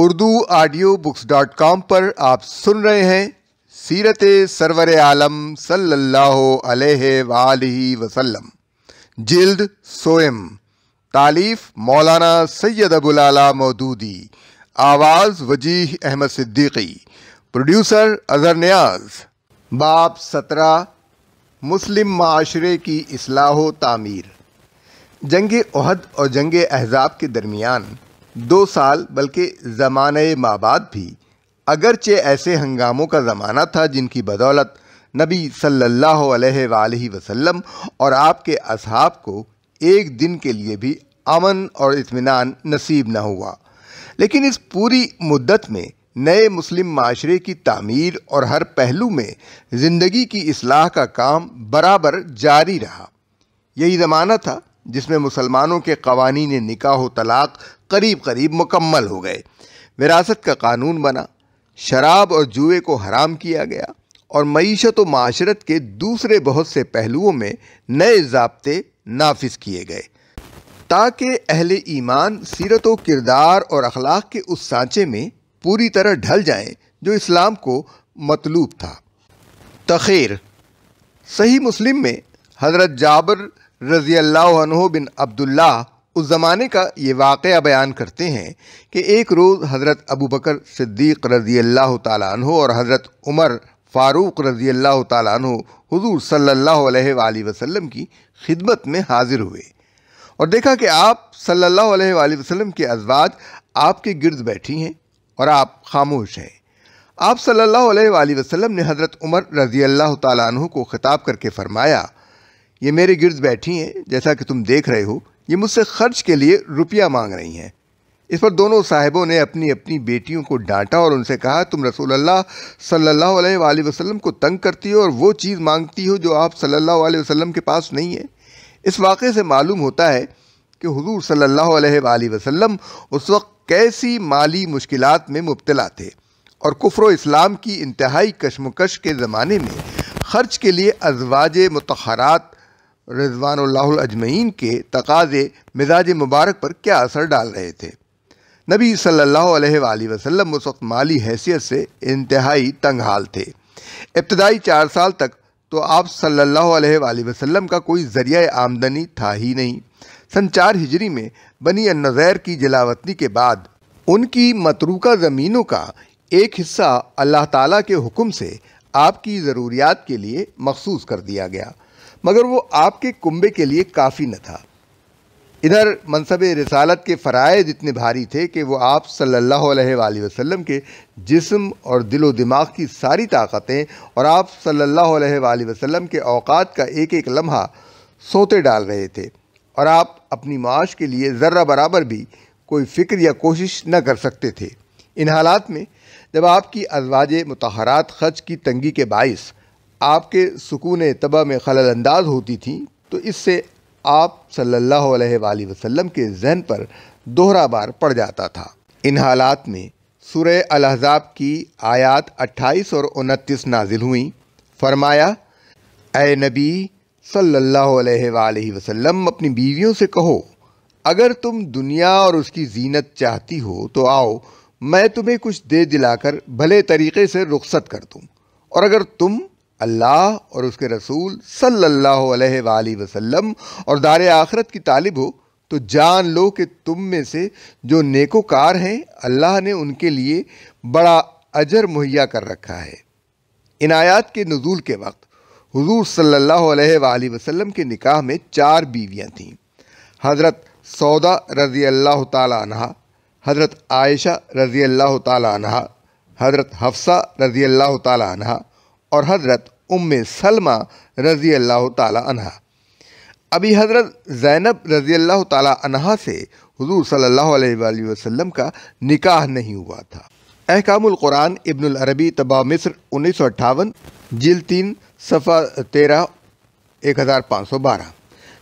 Urdu audio books dot com پر آپ سن رہے ہیں سیرت سرور عالم صلی اللہ علیہ وآلہ وسلم جلد سوئم تالیف مولانا سید العلا مودودی آواز وجیح احمد صدیقی پروڈیوسر اظہر نیاز باپ سترہ مسلم معاشرے کی اصلاح و تعمیر جنگ عہد اور جنگ احزاب کے درمیان دو سال بلکہ زمانہ ماباد بھی اگرچہ ایسے ہنگاموں کا زمانہ تھا جن کی بدولت نبی صلی اللہ علیہ وآلہ وسلم اور آپ کے اصحاب کو ایک دن کے لیے بھی امن اور اطمینان نصیب نہ ہوا لیکن اس پوری مدت میں نئے مسلم معاشرے کی تعمیر اور ہر پہلو میں زندگی کی اصلاح کا کام برابر جاری رہا یہی زمانہ تھا جس میں مسلمانوں کے قوانین نکاح و طلاق قریب قریب مکمل ہو گئے وراثت کا قانون بنا شراب اور جوئے کو حرام کیا گیا اور معیشت و معاشرت کے دوسرے بہت سے پہلوؤں میں نئے ضابطے نافذ کیے گئے تاکہ اہل ایمان سیرت و کردار اور اخلاق کے اس سانچے میں پوری طرح ڈھل جائیں جو اسلام کو مطلوب تھا تخیر صحیح مسلم میں حضرت جابر رضی اللہ عنہ بن عبداللہ اس زمانے کا یہ واقعہ بیان کرتے ہیں کہ ایک روز حضرت ابو بکر صدیق رضی اللہ تعالیٰ عنہ اور حضرت عمر فاروق رضی اللہ تعالیٰ عنہ حضور صلی اللہ علیہ وآلہ وسلم کی خدمت میں حاضر ہوئے اور دیکھا کہ آپ صلی اللہ علیہ وآلہ وسلم کے ازواج آپ کے گرد بیٹھی ہیں اور آپ خاموش ہیں آپ صلی اللہ علیہ وآلہ وسلم نے حضرت عمر رضی اللہ تعالیٰ عنہ کو خطاب کر کے فرمایا یہ میرے گرد بیٹھی ہیں جیسا کہ تم دیکھ رہے ہو یہ مجھ سے خرچ کے لیے روپیہ مانگ رہی ہیں اس پر دونوں صاحبوں نے اپنی اپنی بیٹیوں کو ڈانٹا اور ان سے کہا تم رسول اللہ صلی اللہ علیہ وآلہ وسلم کو تنگ کرتی ہو اور وہ چیز مانگتی ہو جو آپ صلی اللہ علیہ وسلم کے پاس نہیں ہے اس واقعے سے معلوم ہوتا ہے کہ حضور صلی اللہ علیہ وآلہ وسلم اس وقت کیسی مالی مشکلات میں مبتلا تھے اور کفر و اسلام کی انتہائی کشمکش کے زمانے میں خرچ کے لیے ازواج متحرات رضوان اللہ الاجمعین کے تقاضے مزاج مبارک پر کیا اثر ڈال رہے تھے نبی صلی اللہ علیہ وآلہ وسلم اس وقت مالی حیثیت سے انتہائی تنگ حال تھے ابتدائی چار سال تک تو آپ صلی اللہ علیہ وآلہ وسلم کا کوئی ذریعہ آمدنی تھا ہی نہیں سن چار ہجری میں بنی النظیر کی جلاوطنی کے بعد ان کی متروکہ زمینوں کا ایک حصہ اللہ تعالیٰ کے حکم سے آپ کی ضروریات کے لیے مخصوص کر دیا گیا مگر وہ آپ کے کنبے کے لیے کافی نہ تھا ادھر منصب رسالت کے فرائض اتنے بھاری تھے کہ وہ آپ صلی اللہ علیہ وآلہ وسلم کے جسم اور دل و دماغ کی ساری طاقتیں اور آپ صلی اللہ علیہ وآلہ وسلم کے اوقات کا ایک ایک لمحہ سوتے ڈال رہے تھے اور آپ اپنی معاش کے لیے ذرہ برابر بھی کوئی فکر یا کوشش نہ کر سکتے تھے ان حالات میں جب آپ کی ازواج متحرات خرچ کی تنگی کے باعث آپ کے سکون طبع میں خلل انداز ہوتی تھیں تو اس سے آپ صلی اللہ علیہ وآلہ وسلم کے ذہن پر دوہرا بار پڑ جاتا تھا ان حالات میں سورہ الحضاب کی آیات اٹھائیس اور انتیس نازل ہوئیں فرمایا اے نبی صلی اللہ علیہ وآلہ وسلم اپنی بیویوں سے کہو اگر تم دنیا اور اس کی زینت چاہتی ہو تو آؤ میں تمہیں کچھ دے دلا کر بھلے طریقے سے رخصت کر دوں اور اگر تم اللہ اور اس کے رسول صلی اللہ علیہ وآلہ وسلم اور دار آخرت کی طالب ہو تو جان لو کہ تم میں سے جو نیکوکار ہیں اللہ نے ان کے لیے بڑا اجر مہیا کر رکھا ہے ان آیات کے نزول کے وقت حضور صلی اللہ علیہ وآلہ وسلم کے نکاح میں چار بیویاں تھیں حضرت سودا رضی اللہ تعالیٰ عنہ حضرت عائشہ رضی اللہ تعالیٰ عنہ حضرت حفصہ رضی اللہ تعالیٰ عنہ اور حضرت ام سلمہ رضی اللہ تعالی عنہ ابھی حضرت زینب رضی اللہ تعالی عنہ سے حضور صلی اللہ علیہ وآلہ وسلم کا نکاح نہیں ہوا تھا احکام القرآن ابن العربی تبا مصر انیس سو اٹھاون جل تین صفحہ تیرہ ایک ہزار پانچ سو بارہ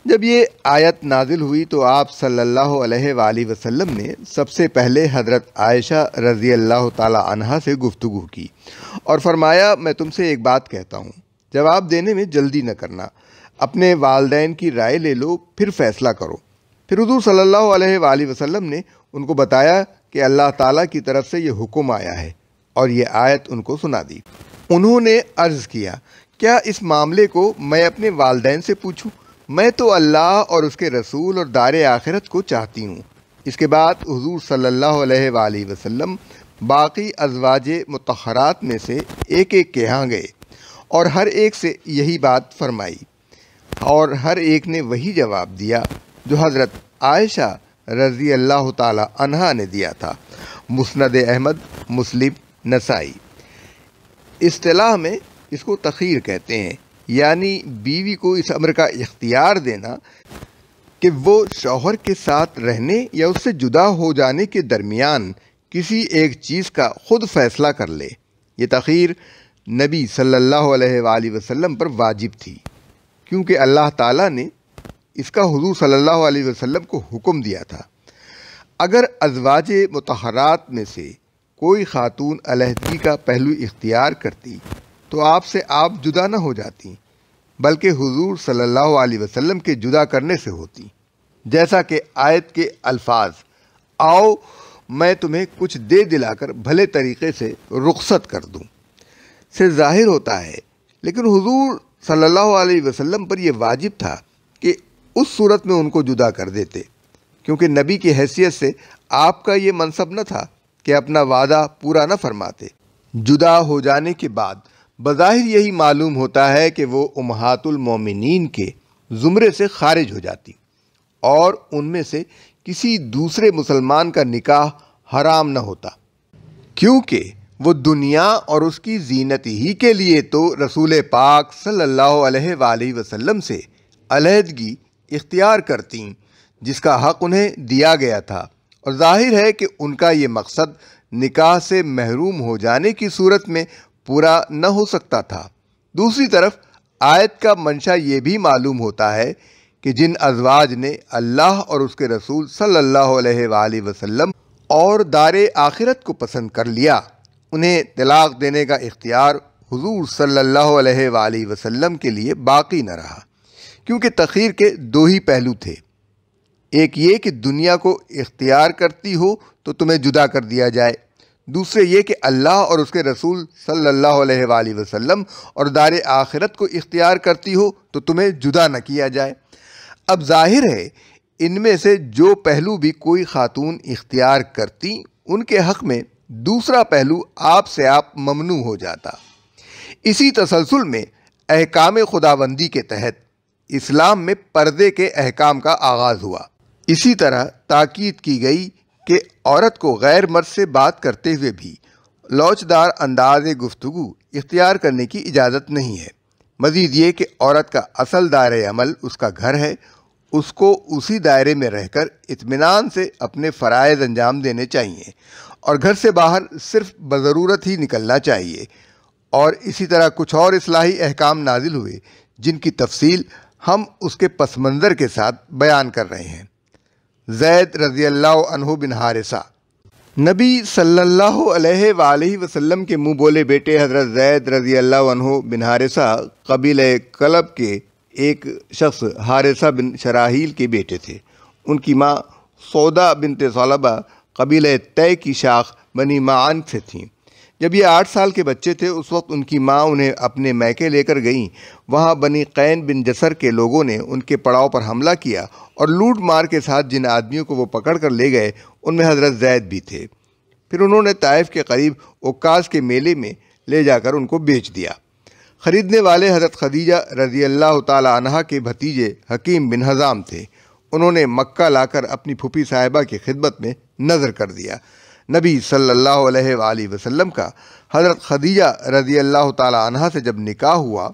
جب یہ آیت نازل ہوئی تو آپ صلی اللہ علیہ وآلہ وسلم نے سب سے پہلے حضرت عائشہ رضی اللہ تعالی عنہ سے گفتگو کی اور فرمایا میں تم سے ایک بات کہتا ہوں جواب دینے میں جلدی نہ کرنا اپنے والدین کی رائے لے لو پھر فیصلہ کرو پھر حضور صلی اللہ علیہ وآلہ وسلم نے ان کو بتایا کہ اللہ تعالیٰ کی طرف سے یہ حکم آیا ہے اور یہ آیت ان کو سنا دی انہوں نے عرض کیا کیا اس معاملے کو میں اپنے والدین سے پوچھوں میں تو اللہ اور اس کے رسول اور دار آخرت کو چاہتی ہوں اس کے بعد حضور صلی اللہ علیہ وآلہ وسلم باقی ازواج متحرات میں سے ایک ایک کے ہاں گئے اور ہر ایک سے یہی بات فرمائی اور ہر ایک نے وہی جواب دیا جو حضرت عائشہ رضی اللہ تعالی عنہا نے دیا تھا مسند احمد مسلم نسائی اصطلاح میں اس کو تخیر کہتے ہیں یعنی بیوی کو اس عمر کا اختیار دینا کہ وہ شوہر کے ساتھ رہنے یا اس سے جدا ہو جانے کے درمیان کسی ایک چیز کا خود فیصلہ کر لے یہ تخیر نبی صلی اللہ علیہ وآلہ وسلم پر واجب تھی کیونکہ اللہ تعالیٰ نے اس کا حضور صلی اللہ علیہ وسلم کو حکم دیا تھا اگر ازواج متحرات میں سے کوئی خاتون علیحدگی کا پہلو اختیار کرتی تو آپ سے آپ جدا نہ ہو جاتی بلکہ حضور صلی اللہ علیہ وسلم کے جدا کرنے سے ہوتی جیسا کہ آیت کے الفاظ آؤ میں تمہیں کچھ دے دلا کر بھلے طریقے سے رخصت کر دوں سے ظاہر ہوتا ہے لیکن حضور صلی اللہ علیہ وسلم پر یہ واجب تھا کہ اس صورت میں ان کو جدا کر دیتے کیونکہ نبی کی حیثیت سے آپ کا یہ منصب نہ تھا کہ اپنا وعدہ پورا نہ فرماتے جدا ہو جانے کے بعد بظاہر یہی معلوم ہوتا ہے کہ وہ امہات المومنین کے زمرے سے خارج ہو جاتی اور ان میں سے کسی دوسرے مسلمان کا نکاح حرام نہ ہوتا کیونکہ وہ دنیا اور اس کی زینت ہی کے لیے تو رسول پاک صلی اللہ علیہ وآلہ وسلم سے علیحدگی اختیار کرتی جس کا حق انہیں دیا گیا تھا اور ظاہر ہے کہ ان کا یہ مقصد نکاح سے محروم ہو جانے کی صورت میں پورا نہ ہو سکتا تھا دوسری طرف آیت کا منشا یہ بھی معلوم ہوتا ہے کہ جن ازواج نے اللہ اور اس کے رسول صلی اللہ علیہ وآلہ وسلم اور دار آخرت کو پسند کر لیا انہیں طلاق دینے کا اختیار حضور صلی اللہ علیہ وآلہ وسلم کے لیے باقی نہ رہا کیونکہ تخیر کے دو ہی پہلو تھے ایک یہ کہ دنیا کو اختیار کرتی ہو تو تمہیں جدا کر دیا جائے دوسرے یہ کہ اللہ اور اس کے رسول صلی اللہ علیہ وآلہ وسلم اور دار آخرت کو اختیار کرتی ہو تو تمہیں جدا نہ کیا جائے اب ظاہر ہے ان میں سے جو پہلو بھی کوئی خاتون اختیار کرتی ان کے حق میں دوسرا پہلو آپ سے آپ ممنوع ہو جاتا اسی تسلسل میں احکام خداوندی کے تحت اسلام میں پردے کے احکام کا آغاز ہوا اسی طرح تاکید کی گئی کہ عورت کو غیر مرد سے بات کرتے ہوئے بھی لوچدار انداز گفتگو اختیار کرنے کی اجازت نہیں ہے مزید یہ کہ عورت کا اصل دائر عمل اس کا گھر ہے اس کو اسی دائرے میں رہ کر اطمینان سے اپنے فرائض انجام دینے چاہیے اور گھر سے باہر صرف بضرورت ہی نکلنا چاہیے اور اسی طرح کچھ اور اصلاحی احکام نازل ہوئے جن کی تفصیل ہم اس کے پس منظر کے ساتھ بیان کر رہے ہیں زید رضی اللہ عنہ بن حارثہ نبی صلی اللہ علیہ وآلہ وسلم کے منہ بولے بیٹے حضرت زید رضی اللہ عنہ بن حارثہ قبیل قلب کے ایک شخص حارثہ بن شراحیل کے بیٹے تھے ان کی ماں سودا بنت صالبہ قبیل طے کی شاخ بنی معان سے تھیں جب یہ آٹھ سال کے بچے تھے اس وقت ان کی ماں انہیں اپنے میکے لے کر گئیں وہاں بنی قین بن جسر کے لوگوں نے ان کے پڑاؤ پر حملہ کیا اور لوٹ مار کے ساتھ جن آدمیوں کو وہ پکڑ کر لے گئے ان میں حضرت زید بھی تھے پھر انہوں نے طائف کے قریب اوکاس کے میلے میں لے جا کر ان کو بیچ دیا خریدنے والے حضرت خدیجہ رضی اللہ تعالی عنہ کے بھتیجے حکیم بن حضام تھے انہوں نے مکہ لا کر اپنی پھوپھی صاحبہ کی خدمت میں نظر کر دیا نبی صلی اللہ علیہ وآلہ وسلم کا حضرت خدیجہ رضی اللہ تعالی عنہ سے جب نکاح ہوا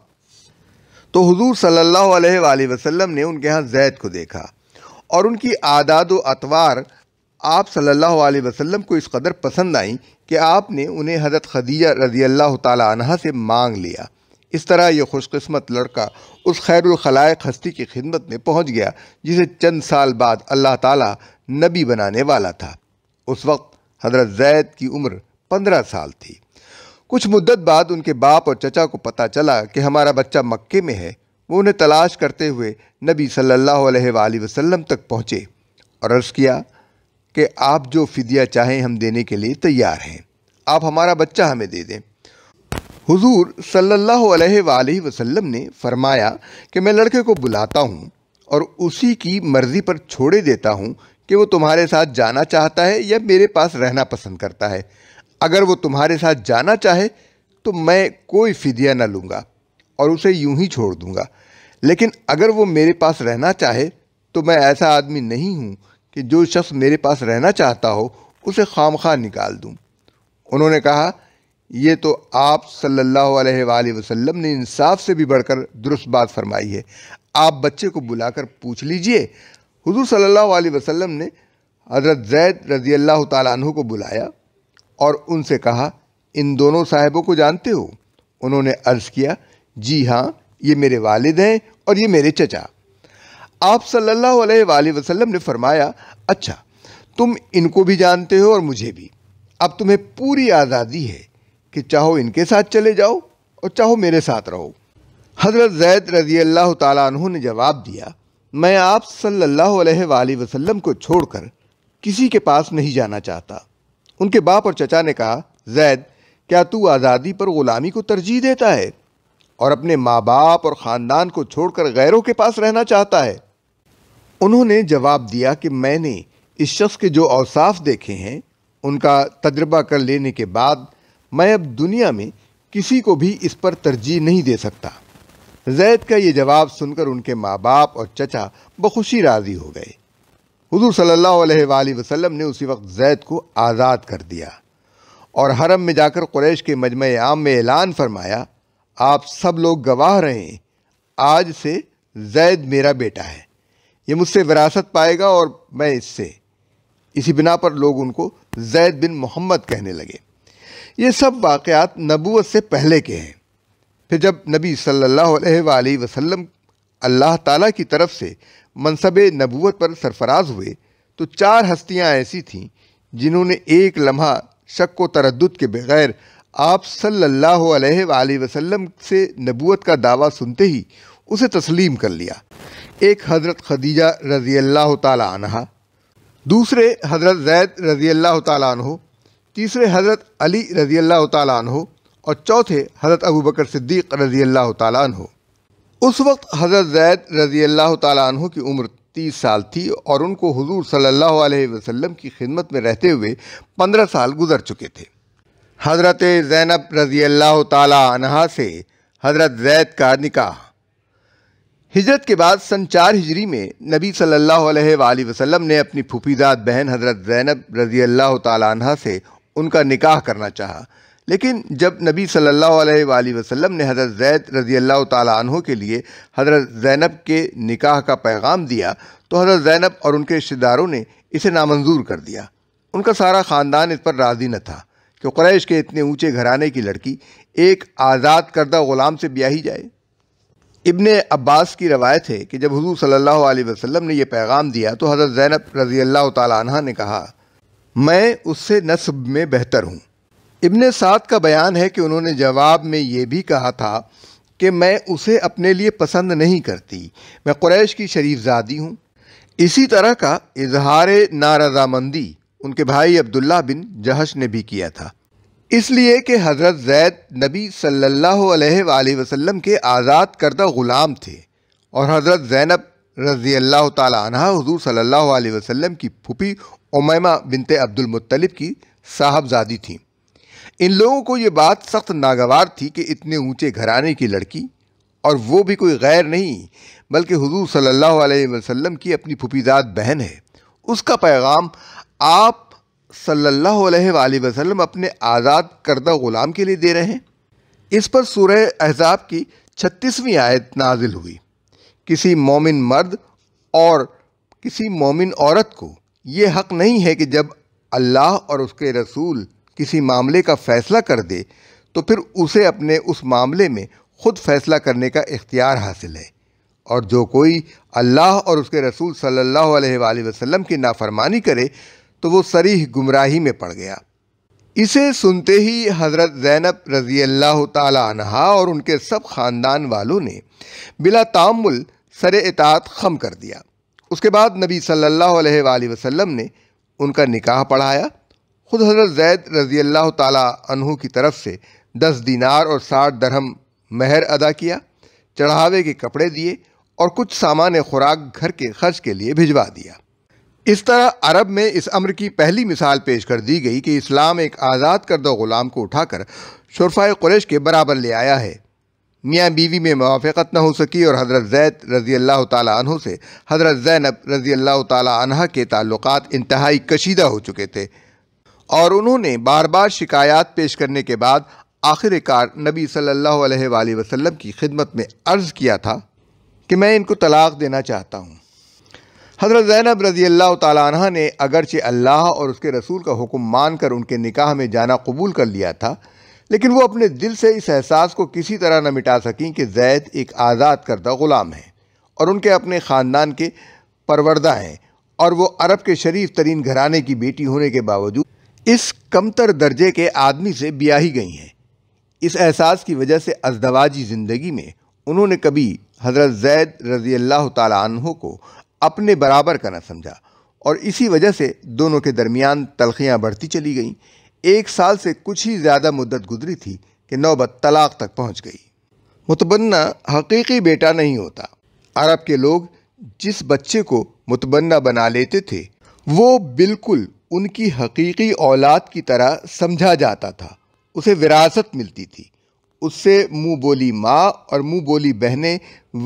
تو حضور صلی اللہ علیہ وآلہ وسلم نے ان کے ہاں زید کو دیکھا اور ان کی عادات و اطوار آپ صلی اللہ علیہ وسلم کو اس قدر پسند آئیں کہ آپ نے انہیں حضرت خدیجہ رضی اللہ تعالی عنہ سے مانگ لیا اس طرح یہ خوش قسمت لڑکا اس خیر الخلائق ہستی کی خدمت میں پہنچ گیا جسے چند سال بعد اللہ تعالیٰ نبی بنانے والا تھا اس وقت حضرت زید کی عمر پندرہ سال تھی کچھ مدت بعد ان کے باپ اور چچا کو پتہ چلا کہ ہمارا بچہ مکے میں ہے وہ انہیں تلاش کرتے ہوئے نبی صلی اللہ علیہ وآلہ وسلم تک پہنچے اور عرض کیا کہ آپ جو فدیہ چاہیں ہم دینے کے لیے تیار ہیں آپ ہمارا بچہ ہمیں دے دیں حضور صلی اللہ علیہ وآلہ وسلم نے فرمایا کہ میں لڑکے کو بلاتا ہوں اور اسی کی مرضی پر چھوڑے دیتا ہوں کہ وہ تمہارے ساتھ جانا چاہتا ہے یا میرے پاس رہنا پسند کرتا ہے اگر وہ تمہارے ساتھ جانا چاہے تو میں کوئی فدیہ نہ لوں گا اور اسے یوں ہی چھوڑ دوں گا لیکن اگر وہ میرے پاس رہنا چاہے تو میں ایسا آدمی نہیں ہوں کہ جو شخص میرے پاس رہنا چاہتا ہو اسے خامخواہ نکال دوں انہوں نے کہا یہ تو آپ صلی اللہ علیہ وآلہ وسلم نے انصاف سے بھی بڑھ کر درست بات فرمائی ہے آپ بچے کو بلا کر پوچھ لیجئے حضور صلی اللہ علیہ وسلم نے حضرت زید رضی اللہ تعالیٰ عنہ کو بلایا اور ان سے کہا ان دونوں صاحبوں کو جانتے ہو انہوں نے عرض کیا جی ہاں یہ میرے والد ہیں اور یہ میرے چچا آپ صلی اللہ علیہ وآلہ وسلم نے فرمایا اچھا تم ان کو بھی جانتے ہو اور مجھے بھی اب تمہیں پوری آزادی ہے کہ چاہو ان کے ساتھ چلے جاؤ اور چاہو میرے ساتھ رہو حضرت زید رضی اللہ تعالیٰ عنہ نے جواب دیا میں آپ صلی اللہ علیہ وآلہ وسلم کو چھوڑ کر کسی کے پاس نہیں جانا چاہتا ان کے باپ اور چچا نے کہا زید کیا تو آزادی پر غلامی کو ترجیح دیتا ہے اور اپنے ماں باپ اور خاندان کو چھوڑ کر غیروں کے پاس رہنا چاہتا ہے انہوں نے جواب دیا کہ میں نے اس شخص کے جو اوصاف دیکھے ہیں ان کا تجربہ کر لینے کے بعد میں اب دنیا میں کسی کو بھی اس پر ترجیح نہیں دے سکتا زید کا یہ جواب سن کر ان کے ماں باپ اور چچا بخوشی راضی ہو گئے حضور صلی اللہ علیہ وآلہ وسلم نے اسی وقت زید کو آزاد کر دیا اور حرم میں جا کر قریش کے مجمع عام میں اعلان فرمایا آپ سب لوگ گواہ رہیں آج سے زید میرا بیٹا ہے یہ مجھ سے وراثت پائے گا اور میں اس سے اسی بنا پر لوگ ان کو زید بن محمد کہنے لگے یہ سب واقعات نبوت سے پہلے کے ہیں پھر جب نبی صلی اللہ علیہ وآلہ وسلم اللہ تعالیٰ کی طرف سے منصب نبوت پر سرفراز ہوئے تو چار ہستیاں ایسی تھیں جنہوں نے ایک لمحہ شک و تردد کے بغیر آپ صلی اللہ علیہ وآلہ وسلم سے نبوت کا دعویٰ سنتے ہی اسے تسلیم کر لیا ایک حضرت خدیجہ رضی اللہ تعالیٰ عنہ دوسرے حضرت زید رضی اللہ تعالیٰ عنہ تیسرے حضرت علی رضی اللہ تعالیٰ عنہ اور چوتھے حضرت ابو بکر صدیق رضی اللہ تعالیٰ عنہ اس وقت حضرت زید رضی اللہ تعالیٰ عنہ کی عمر تیس سال تھی اور ان کو حضور صلی اللہ علیہ وسلم کی خدمت میں رہتے ہوئے پندرہ سال گزر چکے تھے حضرت زینب رضی اللہ تعالیٰ عنہ سے حضرت زید کا نکاح ہجرت کے بعد سن چار ہجری میں نبی صلی اللہ علیہ وآلہ وسلم نے اپنی پھوپیداد بہن حضرت زینب رضی اللہ تعالیٰ عنہ سے ان کا نکاح کرنا چاہا لیکن جب نبی صلی اللہ علیہ وآلہ وسلم نے حضرت زید رضی اللہ تعالیٰ عنہ کے لیے حضرت زینب کے نکاح کا پیغام دیا تو حضرت زینب اور ان کے رشتہ داروں نے اسے نامنظور کر دیا ان کا سارا خاندان اس پر راضی نہ تھا کہ قریش کے اتنے اونچے گھرانے کی لڑکی ایک آزاد کردہ غلام سے بیاہی جائے ابن عباس کی روایت ہے کہ جب حضور صلی اللہ علیہ وسلم نے یہ پیغام دیا تو حضرت زینب رضی اللہ تعالیٰ عنہ نے کہا میں اس سے نصب میں بہتر ہوں ابن سعد کا بیان ہے کہ انہوں نے جواب میں یہ بھی کہا تھا کہ میں اسے اپنے لیے پسند نہیں کرتی میں قریش کی شریف زادی ہوں اسی طرح کا اظہار نارضامندی ان کے بھائی عبداللہ بن جہش نے بھی کیا تھا اس لیے کہ حضرت زید نبی صلی اللہ علیہ وآلہ وسلم کے آزاد کردہ غلام تھے اور حضرت زینب رضی اللہ تعالی عنہ حضور صلی اللہ علیہ وسلم کی پھپی امیمہ بنت عبد المطلب صاحب زادی تھیں ان لوگوں کو یہ بات سخت ناگوار تھی کہ اتنے اونچے گھرانے کی لڑکی اور وہ بھی کوئی غیر نہیں بلکہ حضور صلی اللہ علیہ وسلم کی اپنی پھپیزاد بہن ہے اس کا پیغام آپ صلی اللہ علیہ وآلہ وسلم اپنے آزاد کردہ غلام کے لیے دے رہے ہیں اس پر سورہ احزاب کی چھتیسویں آیت نازل ہوئی کسی مومن مرد اور کسی مومن عورت کو یہ حق نہیں ہے کہ جب اللہ اور اس کے رسول کسی معاملے کا فیصلہ کر دے تو پھر اسے اپنے اس معاملے میں خود فیصلہ کرنے کا اختیار حاصل ہے اور جو کوئی اللہ اور اس کے رسول صلی اللہ علیہ وآلہ وسلم کی نافرمانی کرے تو وہ سریح گمراہی میں پڑ گیا اسے سنتے ہی حضرت زینب رضی اللہ تعالیٰ عنہ اور ان کے سب خاندان والوں نے بلا تعمل سر اطاعت خم کر دیا اس کے بعد نبی صلی اللہ علیہ وآلہ وسلم نے ان کا نکاح پڑھایا خود حضرت زید رضی اللہ تعالیٰ عنہ کی طرف سے دس دینار اور ساٹھ درہم مہر ادا کیا چڑھاوے کے کپڑے دیے اور کچھ سامان خوراک گھر کے خرچ کے لیے بھجوا دیا اس طرح عرب میں اس عمر کی پہلی مثال پیش کر دی گئی کہ اسلام ایک آزاد کردہ غلام کو اٹھا کر شرفائے قریش کے برابر لے آیا ہے میاں بیوی میں موافقت نہ ہو سکی اور حضرت زید رضی اللہ تعالیٰ عنہ سے حضرت زینب رضی اللہ تعالیٰ عنہ کے تعلقات انتہائی کشیدہ ہو چکے تھے اور انہوں نے بار بار شکایات پیش کرنے کے بعد آخر کار نبی صلی اللہ علیہ وآلہ وسلم کی خدمت میں عرض کیا تھا کہ میں ان کو طلاق دینا چاہتا ہوں حضرت زینب رضی اللہ تعالیٰ عنہ نے اگرچہ اللہ اور اس کے رسول کا حکم مان کر ان کے نکاح میں جانا قبول کر لیا تھا لیکن وہ اپنے دل سے اس احساس کو کسی طرح نہ مٹا سکیں کہ زید ایک آزاد کردہ غلام ہے اور ان کے اپنے خاندان کے پروردہ ہیں اور وہ عرب کے شریف ترین گھرانے کی بیٹی ہونے کے باوجود اس کمتر درجے کے آدمی سے بیاہی گئی ہیں اس احساس کی وجہ سے ازدواجی زندگی میں انہوں نے کبھی حضرت زید رضی اللہ تعالیٰ عنہ کو اپنے برابر کا نہ سمجھا اور اسی وجہ سے دونوں کے درمیان تلخیاں بڑھتی چلی گئیں ایک سال سے کچھ ہی زیادہ مدت گزری تھی کہ نوبت طلاق تک پہنچ گئی متبنہ حقیقی بیٹا نہیں ہوتا عرب کے لوگ جس بچے کو متبنہ بنا لیتے تھے وہ بالکل ان کی حقیقی اولاد کی طرح سمجھا جاتا تھا اسے وراثت ملتی تھی اس سے مو بولی ماں اور مو بولی بہنیں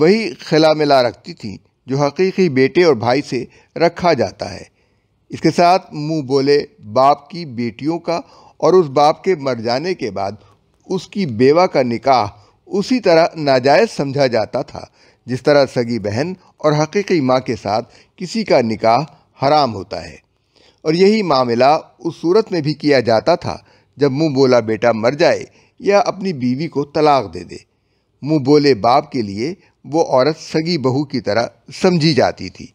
وہی خلا ملا رکھتی تھیں جو حقیقی بیٹے اور بھائی سے رکھا جاتا ہے اس کے ساتھ مو بولے باپ کی بیٹیوں کا اور اس باپ کے مر جانے کے بعد اس کی بیوہ کا نکاح اسی طرح ناجائز سمجھا جاتا تھا جس طرح سگی بہن اور حقیقی ماں کے ساتھ کسی کا نکاح حرام ہوتا ہے اور یہی معاملہ اس صورت میں بھی کیا جاتا تھا جب منہ بولا بیٹا مر جائے یا اپنی بیوی کو طلاق دے دے مو بولے باپ کے لیے وہ عورت سگی بہو کی طرح سمجھی جاتی تھی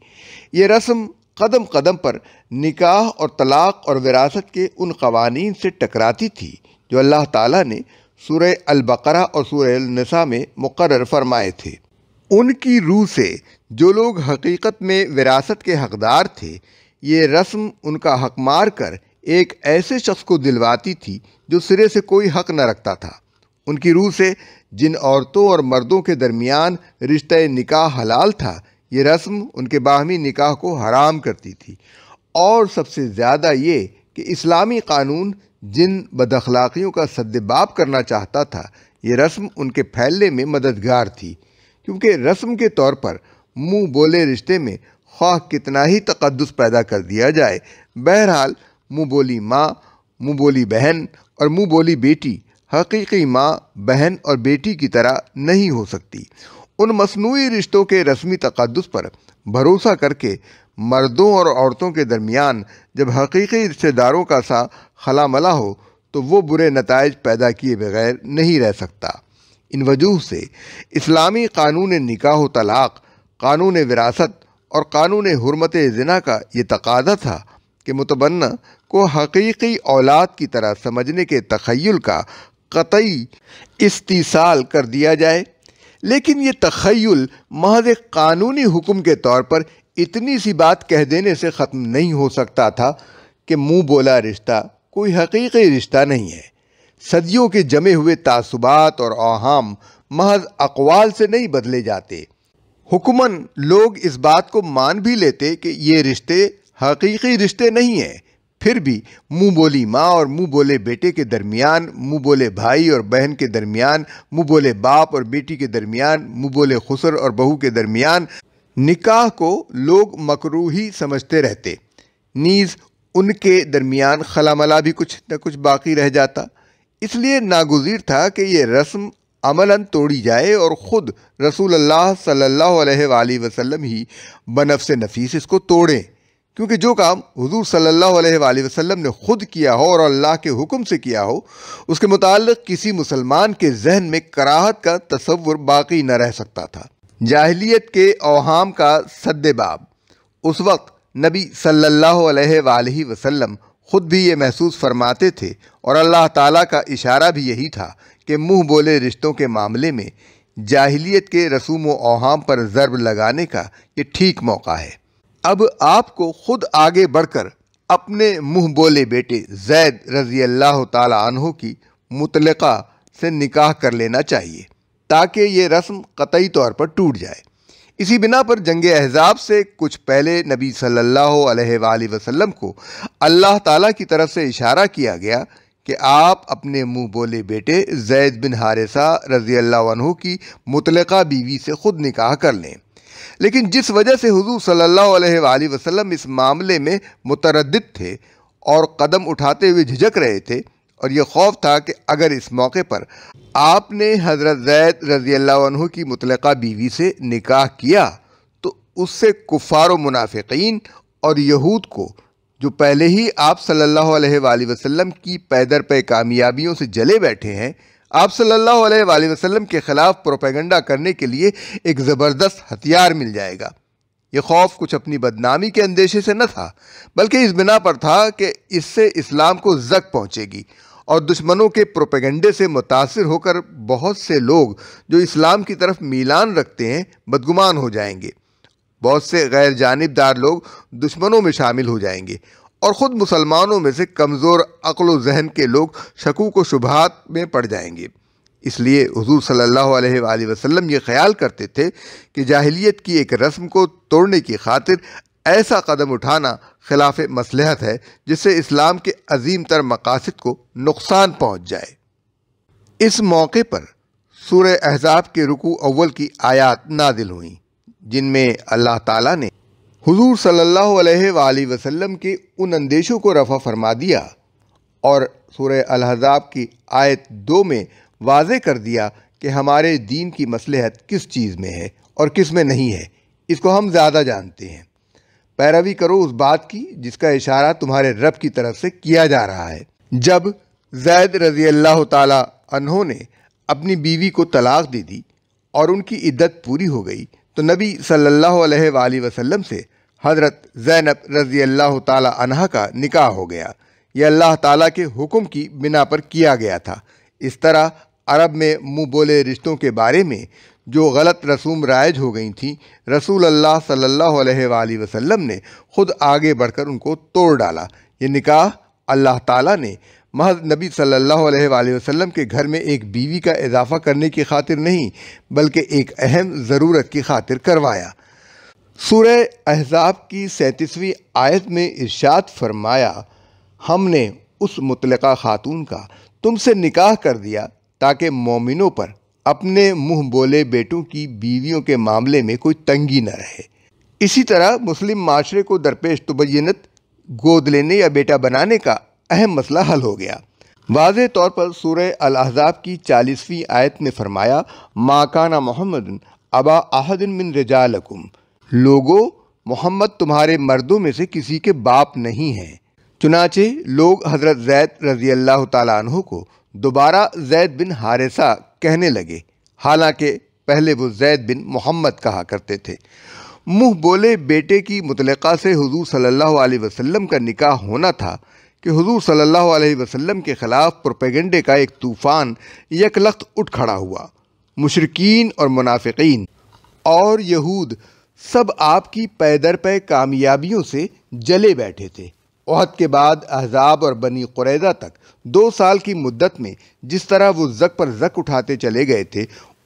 یہ رسم قدم قدم پر نکاح اور طلاق اور وراثت کے ان قوانین سے ٹکراتی تھی جو اللہ تعالیٰ نے سورہ البقرہ اور سورہ النساء میں مقرر فرمائے تھے ان کی روح سے جو لوگ حقیقت میں وراثت کے حقدار تھے یہ رسم ان کا حق مار کر ایک ایسے شخص کو دلواتی تھی جو سرے سے کوئی حق نہ رکھتا تھا ان کی روح سے جن عورتوں اور مردوں کے درمیان رشتہ نکاح حلال تھا یہ رسم ان کے باہمی نکاح کو حرام کرتی تھی اور سب سے زیادہ یہ کہ اسلامی قانون جن بدخلاقیوں کا باب کرنا چاہتا تھا یہ رسم ان کے پھیلنے میں مددگار تھی کیونکہ رسم کے طور پر منہ بولے رشتے میں خواہ کتنا ہی تقدس پیدا کر دیا جائے بہرحال مو بولی ماں مو بولی بہن اور مو بولی بیٹی حقیقی ماں بہن اور بیٹی کی طرح نہیں ہو سکتی ان مصنوعی رشتوں کے رسمی تقدس پر بھروسہ کر کے مردوں اور عورتوں کے درمیان جب حقیقی رشتہ داروں کا سا خلا ملا ہو تو وہ برے نتائج پیدا کیے بغیر نہیں رہ سکتا ان وجوہ سے اسلامی قانون نکاح و طلاق قانون وراثت اور قانون حرمت زنا کا یہ تقاضا تھا کہ متبنہ کو حقیقی اولاد کی طرح سمجھنے کے تخیل کا قطعی استیصال کر دیا جائے لیکن یہ تخیل محض قانونی حکم کے طور پر اتنی سی بات کہہ دینے سے ختم نہیں ہو سکتا تھا کہ منہ بولا رشتہ کوئی حقیقی رشتہ نہیں ہے صدیوں کے جمے ہوئے تعصبات اور اوہام محض اقوال سے نہیں بدلے جاتے حکمن لوگ اس بات کو مان بھی لیتے کہ یہ رشتے حقیقی رشتے نہیں ہیں پھر بھی مو بولی ماں اور مو بولے بیٹے کے درمیان منہ بولے بھائی اور بہن کے درمیان منہ بولے باپ اور بیٹی کے درمیان مو بولے خسر اور بہو کے درمیان نکاح کو لوگ مکروہی سمجھتے رہتے نیز ان کے درمیان خلا ملا بھی کچھ نہ کچھ باقی رہ جاتا اس لیے ناگزیر تھا کہ یہ رسم عملاً توڑی جائے اور خود رسول اللہ صلی اللہ علیہ وآلہ وسلم ہی بنفس نفیس اس کو توڑیں کیونکہ جو کام حضور صلی اللہ علیہ وآلہ وسلم نے خود کیا ہو اور اللہ کے حکم سے کیا ہو اس کے متعلق کسی مسلمان کے ذہن میں کراہت کا تصور باقی نہ رہ سکتا تھا جاہلیت کے اوہام کا صد باب اس وقت نبی صلی اللہ علیہ وآلہ وسلم خود بھی یہ محسوس فرماتے تھے اور اللہ تعالیٰ کا اشارہ بھی یہی تھا کہ منہ بولے رشتوں کے معاملے میں جاہلیت کے رسوم و اوہام پر ضرب لگانے کا یہ ٹھیک موقع ہے اب آپ کو خود آگے بڑھ کر اپنے منہ بولے بیٹے زید رضی اللہ تعالی عنہ کی مطلقہ سے نکاح کر لینا چاہیے تاکہ یہ رسم قطعی طور پر ٹوٹ جائے اسی بنا پر جنگ احزاب سے کچھ پہلے نبی صلی اللہ علیہ وآلہ وسلم کو اللہ تعالیٰ کی طرف سے اشارہ کیا گیا کہ آپ اپنے منہ بولے بیٹے زید بن حارثہ رضی اللہ عنہ کی متعلقہ بیوی سے خود نکاح کر لیں لیکن جس وجہ سے حضور صلی اللہ علیہ وآلہ وسلم اس معاملے میں متردد تھے اور قدم اٹھاتے ہوئے جھجک رہے تھے اور یہ خوف تھا کہ اگر اس موقع پر آپ نے حضرت زید رضی اللہ عنہ کی متعلقہ بیوی سے نکاح کیا تو اس سے کفار و منافقین اور یہود کو جو پہلے ہی آپ صلی اللہ علیہ وآلہ وسلم کی پیدر پہ کامیابیوں سے جلے بیٹھے ہیں آپ صلی اللہ علیہ وآلہ وسلم کے خلاف پروپیگنڈا کرنے کے لیے ایک زبردست ہتھیار مل جائے گا یہ خوف کچھ اپنی بدنامی کے اندیشے سے نہ تھا بلکہ اس بنا پر تھا کہ اس سے اسلام کو زک پہنچے گی اور دشمنوں کے پروپیگنڈے سے متاثر ہو کر بہت سے لوگ جو اسلام کی طرف میلان رکھتے ہیں بدگمان ہو جائیں گے بہت سے غیر جانبدار لوگ دشمنوں میں شامل ہو جائیں گے اور خود مسلمانوں میں سے کمزور عقل و ذہن کے لوگ شکوک و شبہات میں پڑ جائیں گے اس لیے حضور صلی اللہ علیہ وآلہ وسلم یہ خیال کرتے تھے کہ جاہلیت کی ایک رسم کو توڑنے کی خاطر ایسا قدم اٹھانا خلاف مصلحت ہے جس سے اسلام کے عظیم تر مقاصد کو نقصان پہنچ جائے اس موقع پر سورہ احزاب کے رکوع اول کی آیات نادل ہوئیں جن میں اللہ تعالیٰ نے حضور صلی اللہ علیہ وآلہ وسلم کے ان اندیشوں کو رفع فرما دیا اور سورہ الحضاب کی آیت دو میں واضح کر دیا کہ ہمارے دین کی مصلحت کس چیز میں ہے اور کس میں نہیں ہے اس کو ہم زیادہ جانتے ہیں پیروی کرو اس بات کی جس کا اشارہ تمہارے رب کی طرف سے کیا جا رہا ہے جب زید رضی اللہ تعالیٰ عنہ نے اپنی بیوی کو طلاق دے دی اور ان کی عدت پوری ہو گئی تو نبی صلی اللہ علیہ وآلہ وسلم سے حضرت زینب رضی اللہ تعالیٰ عنہ کا نکاح ہو گیا یہ اللہ تعالیٰ کے حکم کی بنا پر کیا گیا تھا اس طرح عرب میں منہ بولے رشتوں کے بارے میں جو غلط رسوم رائج ہو گئی تھیں رسول اللہ صلی اللہ علیہ وآلہ وسلم نے خود آگے بڑھ کر ان کو توڑ ڈالا یہ نکاح اللہ تعالیٰ نے محض نبی صلی اللہ علیہ وآلہ وسلم کے گھر میں ایک بیوی کا اضافہ کرنے کی خاطر نہیں بلکہ ایک اہم ضرورت کی خاطر کروایا سورہ احزاب کی سینتیسویں آیت میں ارشاد فرمایا ہم نے اس متلقہ خاتون کا تم سے نکاح کر دیا تاکہ مومنوں پر اپنے منہ بولے بیٹوں کی بیویوں کے معاملے میں کوئی تنگی نہ رہے اسی طرح مسلم معاشرے کو درپیش تبینت گود لینے یا بیٹا بنانے کا اہم مسئلہ حل ہو گیا واضح طور پر سورہ الاحزاب کی چالیسویں آیت میں فرمایا ماکانہ محمد ابا احد من رجالکم لوگو محمد تمہارے مردوں میں سے کسی کے باپ نہیں ہیں چنانچہ لوگ حضرت زید رضی اللہ تعالیٰ عنہ کو دوبارہ زید بن حارثہ کہنے لگے حالانکہ پہلے وہ زید بن محمد کہا کرتے تھے منہ بولے بیٹے کی متعلقہ سے حضور صلی اللہ علیہ وسلم کا نکاح ہونا تھا کہ حضور صلی اللہ علیہ وسلم کے خلاف پروپیگنڈے کا ایک طوفان یک لخت اٹھ کھڑا ہوا مشرقین اور منافقین اور یہود سب آپ کی پیدر پہ کامیابیوں سے جلے بیٹھے تھے عہد کے بعد احزاب اور بنی قریضہ تک دو سال کی مدت میں جس طرح وہ زک پر زک اٹھاتے چلے گئے تھے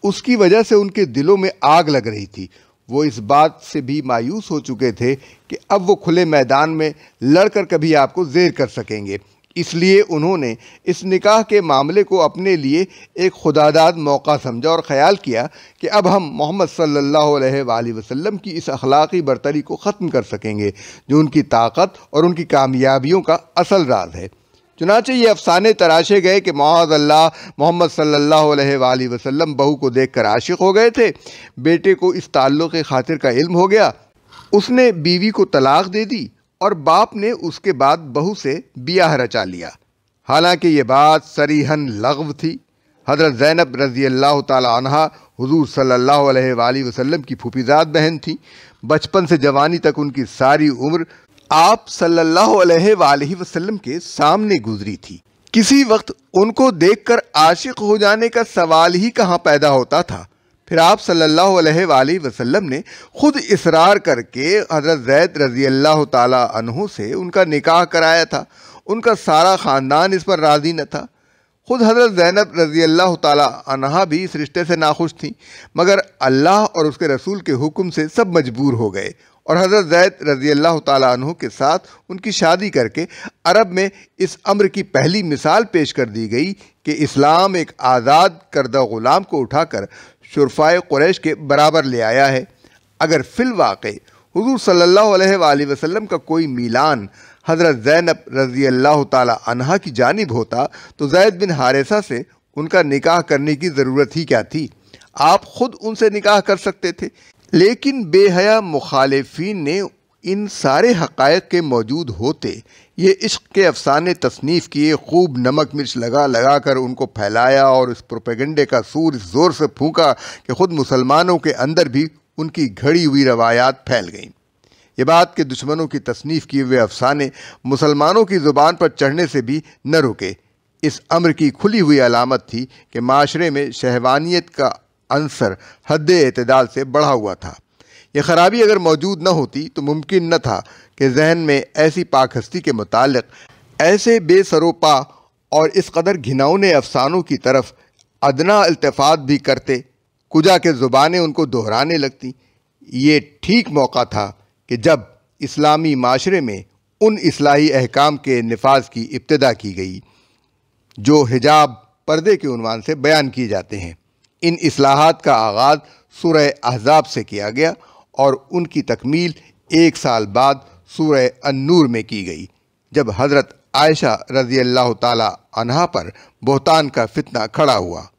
اس کی وجہ سے ان کے دلوں میں آگ لگ رہی تھی وہ اس بات سے بھی مایوس ہو چکے تھے کہ اب وہ کھلے میدان میں لڑ کر کبھی آپ کو زیر کر سکیں گے اس لیے انہوں نے اس نکاح کے معاملے کو اپنے لیے ایک خدا داد موقع سمجھا اور خیال کیا کہ اب ہم محمد صلی اللہ علیہ وآلہ وسلم کی اس اخلاقی برتری کو ختم کر سکیں گے جو ان کی طاقت اور ان کی کامیابیوں کا اصل راز ہے چنانچہ یہ افسانے تراشے گئے کہ معاذ اللہ محمد صلی اللہ علیہ وآلہ وسلم بہو کو دیکھ کر عاشق ہو گئے تھے بیٹے کو اس تعلق خاطر کا علم ہو گیا اس نے بیوی کو طلاق دے دی اور باپ نے اس کے بعد بہو سے بیاہ رچا لیا حالانکہ یہ بات سریحن لغو تھی حضرت زینب رضی اللہ تعالی عنہ حضور صلی اللہ علیہ وآلہ وسلم کی پھوپیزاد بہن تھیں بچپن سے جوانی تک ان کی ساری عمر آپ صلی اللہ علیہ وآلہ وسلم کے سامنے گزری تھی کسی وقت ان کو دیکھ کر عاشق ہو جانے کا سوال ہی کہاں پیدا ہوتا تھا پھر آپ صلی اللہ علیہ وآلہ وسلم نے خود اصرار کر کے حضرت زید رضی اللہ تعالیٰ عنہ سے ان کا نکاح کرایا تھا ان کا سارا خاندان اس پر راضی نہ تھا خود حضرت زینب رضی اللہ تعالیٰ عنہ بھی اس رشتے سے ناخوش تھیں مگر اللہ اور اس کے رسول کے حکم سے سب مجبور ہو گئے اور حضرت زید رضی اللہ تعالیٰ عنہ کے ساتھ ان کی شادی کر کے عرب میں اس عمر کی پہلی مثال پیش کر دی گئی کہ اسلام ایک آزاد کردہ غلام کو اٹھا کر شرفائے قریش کے برابر لے آیا ہے اگر فی الواقع حضور صلی اللہ علیہ وآلہ وسلم کا کوئی میلان حضرت زینب رضی اللہ تعالیٰ عنہ کی جانب ہوتا تو زید بن حارثہ سے ان کا نکاح کرنے کی ضرورت ہی کیا تھی آپ خود ان سے نکاح کر سکتے تھے لیکن بے حیا مخالفین نے ان سارے حقائق کے موجود ہوتے یہ عشق کے افسانے تصنیف کیے خوب نمک مرچ لگا لگا کر ان کو پھیلایا اور اس پروپیگنڈے کا سور اس زور سے پھونکا کہ خود مسلمانوں کے اندر بھی ان کی گھڑی ہوئی روایات پھیل گئیں یہ بات کہ دشمنوں کی تصنیف کیے ہوئے افسانے مسلمانوں کی زبان پر چڑھنے سے بھی نہ رکے اس امر کی کھلی ہوئی علامت تھی کہ معاشرے میں شہوانیت کا عنصر حد اعتدال سے بڑھا ہوا تھا یہ خرابی اگر موجود نہ ہوتی تو ممکن نہ تھا کہ ذہن میں ایسی پاک ہستی کے متعلق ایسے بے سروپا اور اس قدر گھناؤنے افسانوں کی طرف ادنا التفات بھی کرتے کجا کے زبانیں ان کو دہرانے لگتی یہ ٹھیک موقع تھا کہ جب اسلامی معاشرے میں ان اصلاحی احکام کے نفاذ کی ابتدا کی گئی جو حجاب پردے کے عنوان سے بیان کیے جاتے ہیں ان اصلاحات کا آغاز سورہ احزاب سے کیا گیا اور ان کی تکمیل ایک سال بعد سورہ النور میں کی گئی جب حضرت عائشہ رضی اللہ تعالی عنہا پر بہتان کا فتنہ کھڑا ہوا